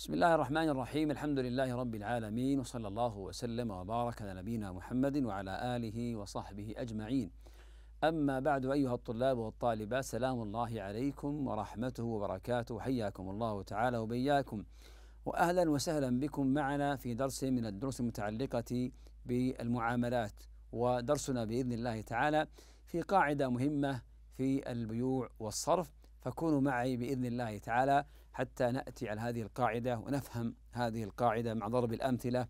بسم الله الرحمن الرحيم الحمد لله رب العالمين وصلى الله وسلم وبارك على نبينا محمد وعلى اله وصحبه اجمعين اما بعد ايها الطلاب والطالبات سلام الله عليكم ورحمته وبركاته حياكم الله تعالى وبياكم واهلا وسهلا بكم معنا في درس من الدروس المتعلقه بالمعاملات ودرسنا باذن الله تعالى في قاعده مهمه في البيوع والصرف فكونوا معي باذن الله تعالى حتى ناتي على هذه القاعده ونفهم هذه القاعده مع ضرب الامثله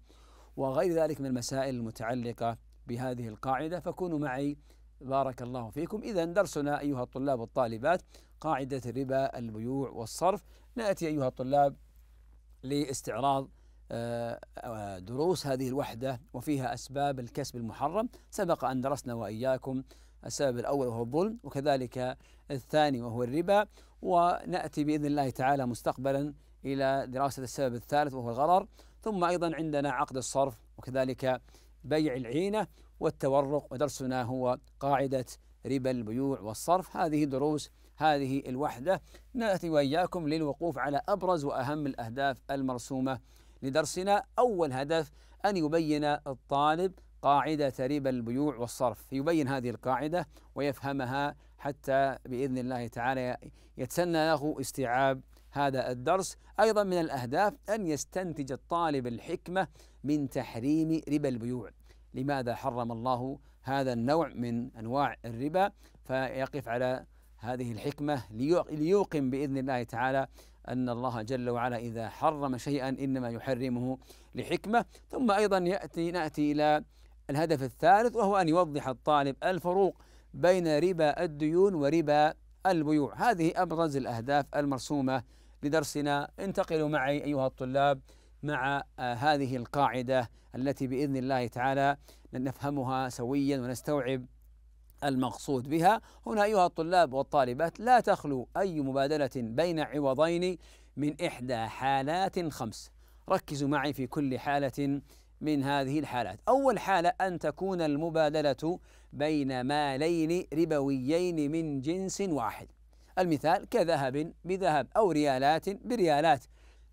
وغير ذلك من المسائل المتعلقه بهذه القاعده فكونوا معي بارك الله فيكم اذا درسنا ايها الطلاب والطالبات قاعده الربا البيوع والصرف ناتي ايها الطلاب لاستعراض آه، دروس هذه الوحدة وفيها أسباب الكسب المحرم سبق أن درسنا وإياكم السبب الأول وهو الظلم وكذلك الثاني وهو الربا ونأتي بإذن الله تعالى مستقبلا إلى دراسة السبب الثالث وهو الغرر ثم أيضا عندنا عقد الصرف وكذلك بيع العينة والتورق ودرسنا هو قاعدة ربا البيوع والصرف هذه دروس هذه الوحدة نأتي وإياكم للوقوف على أبرز وأهم الأهداف المرسومة لدرسنا أول هدف أن يبين الطالب قاعدة ربا البيوع والصرف يبين هذه القاعدة ويفهمها حتى بإذن الله تعالى يتسنى له استيعاب هذا الدرس أيضا من الأهداف أن يستنتج الطالب الحكمة من تحريم ربا البيوع لماذا حرم الله هذا النوع من أنواع الربا فيقف على هذه الحكمة ليوقن بإذن الله تعالى أن الله جل وعلا إذا حرم شيئا إنما يحرمه لحكمة ثم أيضا يأتي نأتي إلى الهدف الثالث وهو أن يوضح الطالب الفروق بين ربا الديون وربا البيوع هذه أبرز الأهداف المرسومة لدرسنا انتقلوا معي أيها الطلاب مع آه، هذه القاعدة التي بإذن الله تعالى نفهمها سويا ونستوعب المقصود بها هنا أيها الطلاب والطالبات لا تخلو أي مبادلة بين عوضين من إحدى حالات خمس ركزوا معي في كل حالة من هذه الحالات أول حالة أن تكون المبادلة بين مالين ربويين من جنس واحد المثال كذهب بذهب أو ريالات بريالات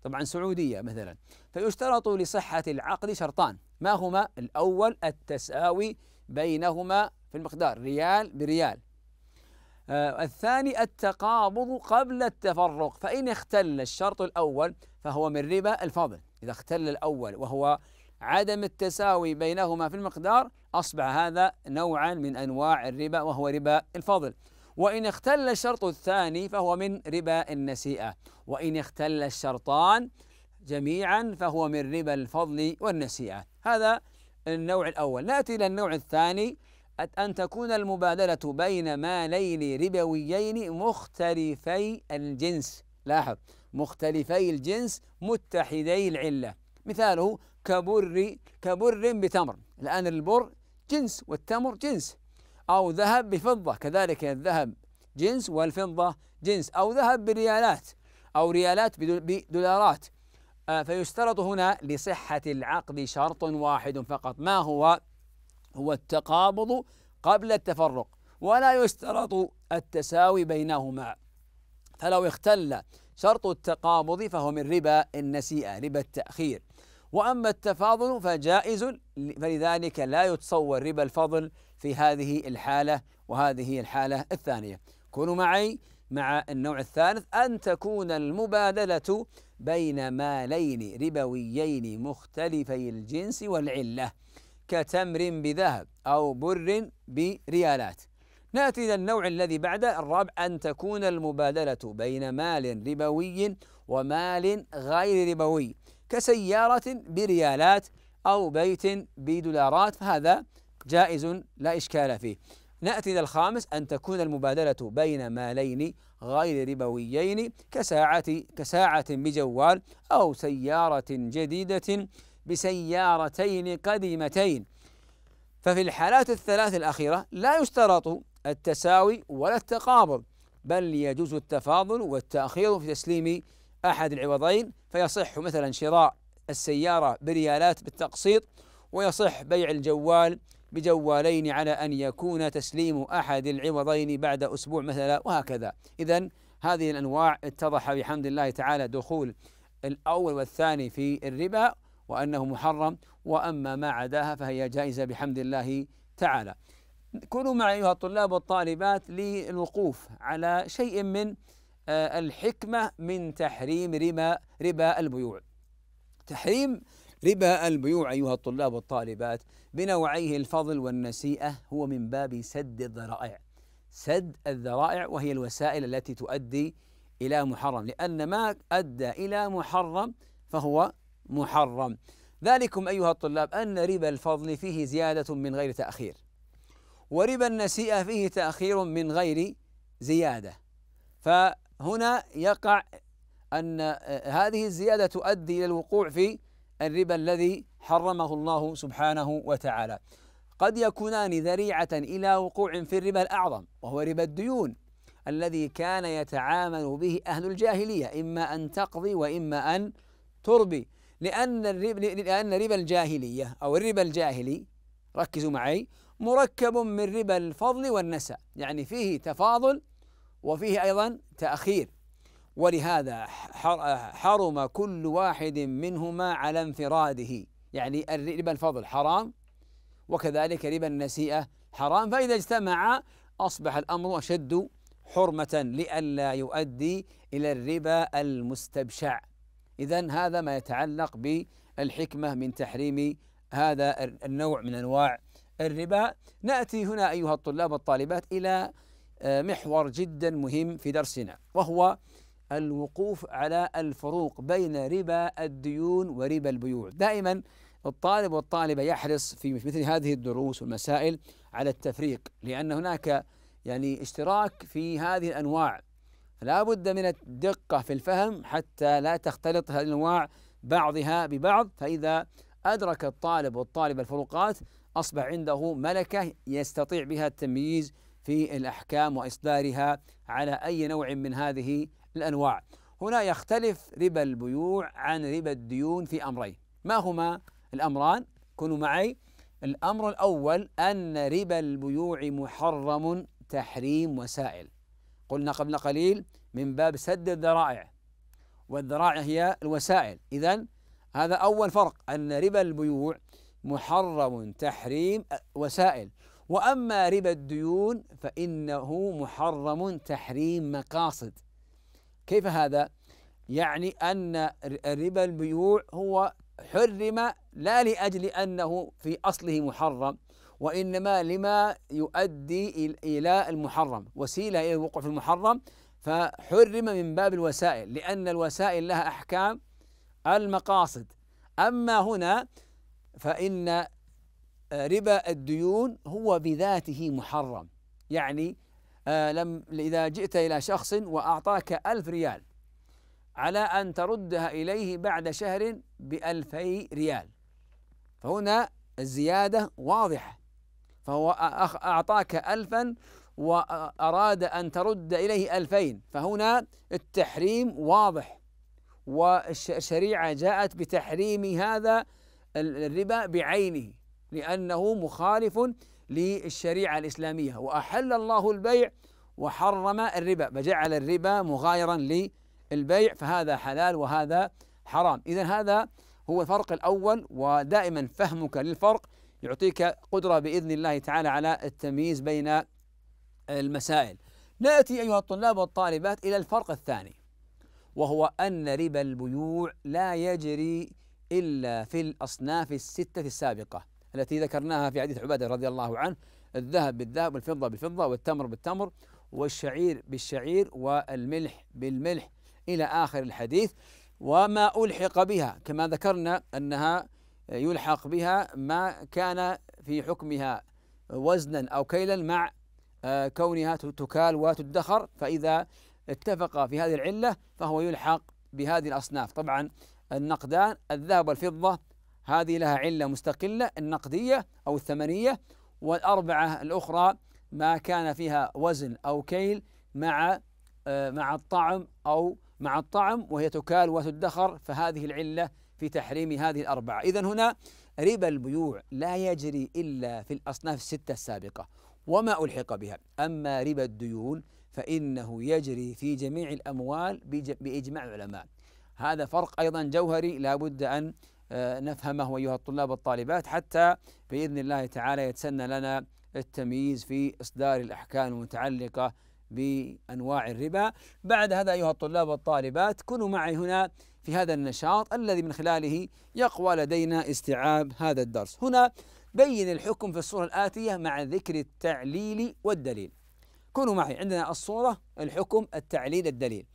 طبعا سعودية مثلا فيشترط لصحة العقد شرطان ما هما الأول التساوي بينهما في المقدار ريال بريال آه الثاني التقابض قبل التفرق فإن اختل الشرط الأول فهو من ربا الفاضل إذا اختل الأول وهو عدم التساوي بينهما في المقدار أصبح هذا نوعا من أنواع الربا وهو ربا الفضل وإن اختل الشرط الثاني فهو من ربا النسيئة وإن اختل الشرطان جميعا فهو من ربا الفضل والنسيئة هذا النوع الأول نأتي إلى النوع الثاني أن تكون المبادلة بين مالين ربويين مختلفي الجنس لاحظ مختلفي الجنس متحدي العلة مثاله كبر كبر بتمر الآن البر جنس والتمر جنس أو ذهب بفضة كذلك الذهب جنس والفضة جنس أو ذهب بريالات أو ريالات بدولارات آه، فيشترط هنا لصحة العقد شرط واحد فقط ما هو؟ هو التقابض قبل التفرق ولا يشترط التساوي بينهما فلو اختل شرط التقابض فهو من ربا النسيئة ربا التأخير وأما التفاضل فجائز فلذلك لا يتصور ربا الفضل في هذه الحالة وهذه الحالة الثانية كونوا معي مع النوع الثالث أن تكون المبادلة بين مالين ربويين مختلفي الجنس والعلة كتمر بذهب أو بر بريالات ناتي الى النوع الذي بعده الرابع ان تكون المبادله بين مال ربوي ومال غير ربوي كسيارة بريالات أو بيت بدولارات فهذا جائز لا إشكال فيه نأتي إلى الخامس أن تكون المبادلة بين مالين غير ربويين كساعة كساعة بجوال أو سيارة جديدة بسيارتين قديمتين ففي الحالات الثلاث الأخيرة لا يشترط التساوي ولا التقابض بل يجوز التفاضل والتأخير في تسليم أحد العوضين فيصح مثلا شراء السيارة بريالات بالتقسيط ويصح بيع الجوال بجوالين على أن يكون تسليم أحد العوضين بعد أسبوع مثلا وهكذا إذا هذه الأنواع اتضح بحمد الله تعالى دخول الأول والثاني في الربا وأنه محرم وأما ما عداها فهي جائزة بحمد الله تعالى كونوا معي أيها الطلاب والطالبات للوقوف على شيء من آه، الحكمة من تحريم ربا ربا البيوع تحريم ربا البيوع أيها الطلاب والطالبات بنوعيه الفضل والنسيئة هو من باب سد الذرائع سد الذرائع وهي الوسائل التي تؤدي إلى محرم لأن ما أدى إلى محرم فهو محرم ذلكم أيها الطلاب أن ربا الفضل فيه زيادة من غير تأخير وربا النسيئة فيه تأخير من غير زيادة هنا يقع أن آه، هذه الزيادة تؤدي إلى الوقوع في الربا الذي حرمه الله سبحانه وتعالى قد يكونان ذريعة إلى وقوع في الربا الأعظم وهو ربا الديون الذي كان يتعامل به أهل الجاهلية إما أن تقضي وإما أن تربي لأن الربا لأن ربا الجاهلية أو الربا الجاهلي ركزوا معي مركب من ربا الفضل والنسأ يعني فيه تفاضل وفيه أيضا تأخير ولهذا حرم كل واحد منهما على انفراده يعني ربا الفضل حرام وكذلك ربا النسيئة حرام فإذا اجتمع أصبح الأمر أشد حرمة لئلا يؤدي إلى الربا المستبشع إذا هذا ما يتعلق بالحكمة من تحريم هذا النوع من أنواع الربا نأتي هنا أيها الطلاب والطالبات إلى آه، محور جدا مهم في درسنا وهو الوقوف على الفروق بين ربا الديون وربا البيوع دائما الطالب والطالبة يحرص في مثل هذه الدروس والمسائل على التفريق لأن هناك يعني اشتراك في هذه الأنواع فلا بد من الدقة في الفهم حتى لا تختلط هذه الأنواع بعضها ببعض فإذا أدرك الطالب والطالبة الفروقات أصبح عنده ملكة يستطيع بها التمييز في الاحكام واصدارها على اي نوع من هذه الانواع. هنا يختلف ربا البيوع عن ربا الديون في امرين، ما هما الامران؟ كونوا معي الامر الاول ان ربا البيوع محرم تحريم وسائل. قلنا قبل قليل من باب سد الذرائع والذرائع هي الوسائل، اذا هذا اول فرق ان ربا البيوع محرم تحريم وسائل وأما ربا الديون فإنه محرم تحريم مقاصد كيف هذا؟ يعني أن ربا البيوع هو حرم لا لأجل أنه في أصله محرم وإنما لما يؤدي إلى المحرم وسيلة إلى الوقوع في المحرم فحرم من باب الوسائل لأن الوسائل لها أحكام المقاصد أما هنا فإن ربا الديون هو بذاته محرم يعني آه، لم إذا جئت إلى شخص وأعطاك ألف ريال على أن تردها إليه بعد شهر بألفي ريال فهنا الزيادة واضحة فهو أعطاك ألفا وأراد أن ترد إليه ألفين فهنا التحريم واضح والشريعة جاءت بتحريم هذا الربا بعينه لأنه مخالف للشريعة الإسلامية وأحل الله البيع وحرم الربا فجعل الربا مغايرا للبيع فهذا حلال وهذا حرام إذا هذا هو الفرق الأول ودائما فهمك للفرق يعطيك قدرة بإذن الله تعالى على التمييز بين المسائل نأتي أيها الطلاب والطالبات إلى الفرق الثاني وهو أن ربا البيوع لا يجري إلا في الأصناف الستة السابقة التي ذكرناها في حديث عبادة رضي الله عنه الذهب بالذهب والفضة بالفضة والتمر بالتمر والشعير بالشعير والملح بالملح إلى آخر الحديث وما ألحق بها كما ذكرنا أنها يلحق بها ما كان في حكمها وزنا أو كيلا مع آه، كونها تكال وتدخر فإذا اتفق في هذه العلة فهو يلحق بهذه الأصناف طبعا النقدان الذهب والفضة هذه لها علة مستقلة النقدية أو الثمنية والأربعة الأخرى ما كان فيها وزن أو كيل مع آه، مع الطعم أو مع الطعم وهي تكال وتدخر فهذه العلة في تحريم هذه الأربعة إذا هنا ربا البيوع لا يجري إلا في الأصناف الستة السابقة وما ألحق بها أما ربا الديون فإنه يجري في جميع الأموال بإجماع العلماء هذا فرق أيضا جوهري لا بد أن آه، نفهمه أيها الطلاب والطالبات حتى بإذن الله تعالى يتسنى لنا التمييز في إصدار الأحكام المتعلقة بأنواع الربا بعد هذا أيها الطلاب والطالبات كونوا معي هنا في هذا النشاط الذي من خلاله يقوى لدينا استيعاب هذا الدرس هنا بين الحكم في الصورة الآتية مع ذكر التعليل والدليل كونوا معي عندنا الصورة الحكم التعليل الدليل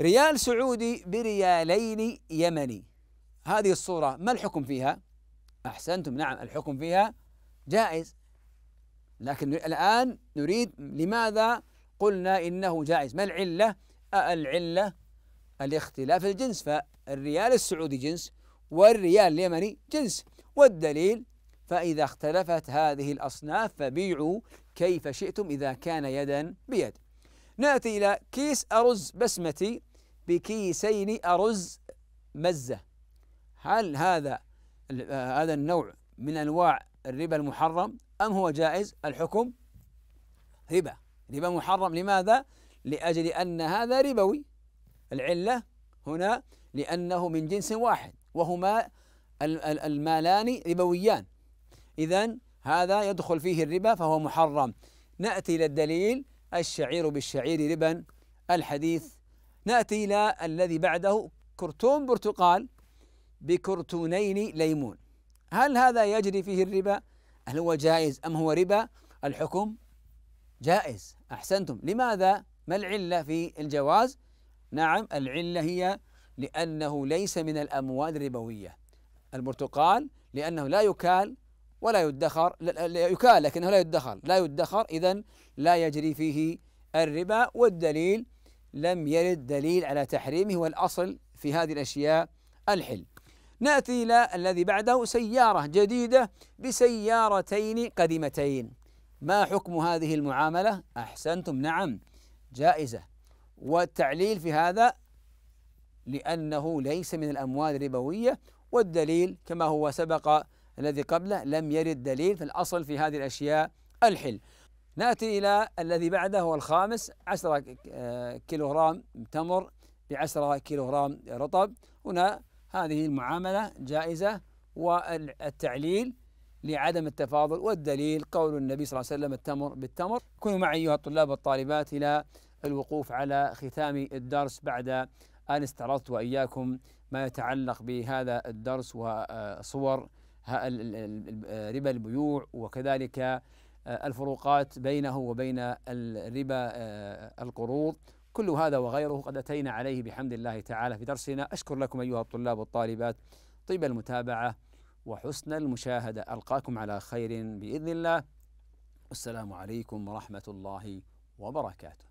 ريال سعودي بريالين يمني هذه الصورة ما الحكم فيها؟ أحسنتم نعم الحكم فيها جائز لكن الآن نريد لماذا قلنا إنه جائز ما العلة؟ العلة الاختلاف الجنس فالريال السعودي جنس والريال اليمني جنس والدليل فإذا اختلفت هذه الأصناف فبيعوا كيف شئتم إذا كان يدا بيد نأتي إلى كيس أرز بسمتي بكيسين أرز مزة هل هذا آه، هذا النوع من انواع الربا المحرم ام هو جائز الحكم ربا ربا محرم لماذا لاجل ان هذا ربوي العله هنا لانه من جنس واحد وهما المالان ربويان اذا هذا يدخل فيه الربا فهو محرم ناتي الى الدليل الشعير بالشعير ربا الحديث ناتي الى الذي بعده كرتون برتقال بكرتونين ليمون هل هذا يجري فيه الربا؟ هل هو جائز أم هو ربا؟ الحكم جائز أحسنتم لماذا؟ ما العلة في الجواز؟ نعم العلة هي لأنه ليس من الأموال الربوية البرتقال لأنه لا يكال ولا يدخر لا يكال لكنه لا يدخر لا يدخر إذا لا يجري فيه الربا والدليل لم يرد دليل على تحريمه والأصل في هذه الأشياء الحل ناتي الى الذي بعده سياره جديده بسيارتين قديمتين ما حكم هذه المعامله احسنتم نعم جائزه والتعليل في هذا لانه ليس من الاموال الربويه والدليل كما هو سبق الذي قبله لم يرد دليل فالاصل في هذه الاشياء الحل ناتي الى الذي بعده هو الخامس 10 آه، كيلوغرام تمر ب 10 كيلوغرام رطب هنا هذه المعاملة جائزة والتعليل لعدم التفاضل والدليل قول النبي صلى الله عليه وسلم التمر بالتمر كونوا معي أيها الطلاب والطالبات إلى الوقوف على ختام الدرس بعد أن استعرضت وإياكم ما يتعلق بهذا الدرس وصور ربا البيوع وكذلك الفروقات بينه وبين الربا القروض كل هذا وغيره قد أتينا عليه بحمد الله تعالى في درسنا أشكر لكم أيها الطلاب والطالبات طيب المتابعة وحسن المشاهدة ألقاكم على خير بإذن الله والسلام عليكم ورحمة الله وبركاته